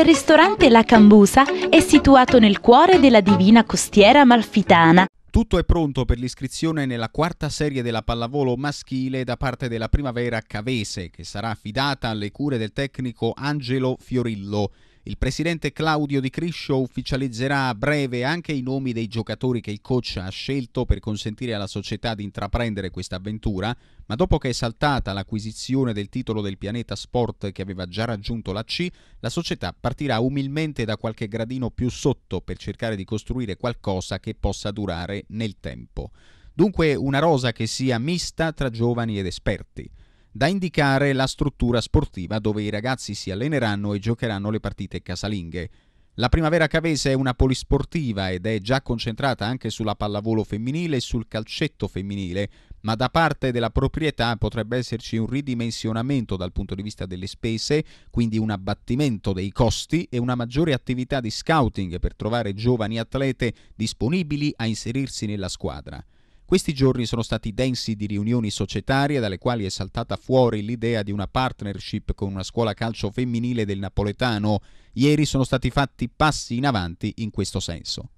il ristorante La Cambusa è situato nel cuore della divina costiera malfitana. Tutto è pronto per l'iscrizione nella quarta serie della pallavolo maschile da parte della Primavera Cavese, che sarà affidata alle cure del tecnico Angelo Fiorillo. Il presidente Claudio Di Criscio ufficializzerà a breve anche i nomi dei giocatori che il coach ha scelto per consentire alla società di intraprendere questa avventura, ma dopo che è saltata l'acquisizione del titolo del pianeta sport che aveva già raggiunto la C, la società partirà umilmente da qualche gradino più sotto per cercare di costruire qualcosa che possa durare nel tempo. Dunque una rosa che sia mista tra giovani ed esperti da indicare la struttura sportiva dove i ragazzi si alleneranno e giocheranno le partite casalinghe. La Primavera Cavese è una polisportiva ed è già concentrata anche sulla pallavolo femminile e sul calcetto femminile, ma da parte della proprietà potrebbe esserci un ridimensionamento dal punto di vista delle spese, quindi un abbattimento dei costi e una maggiore attività di scouting per trovare giovani atlete disponibili a inserirsi nella squadra. Questi giorni sono stati densi di riunioni societarie dalle quali è saltata fuori l'idea di una partnership con una scuola calcio femminile del napoletano. Ieri sono stati fatti passi in avanti in questo senso.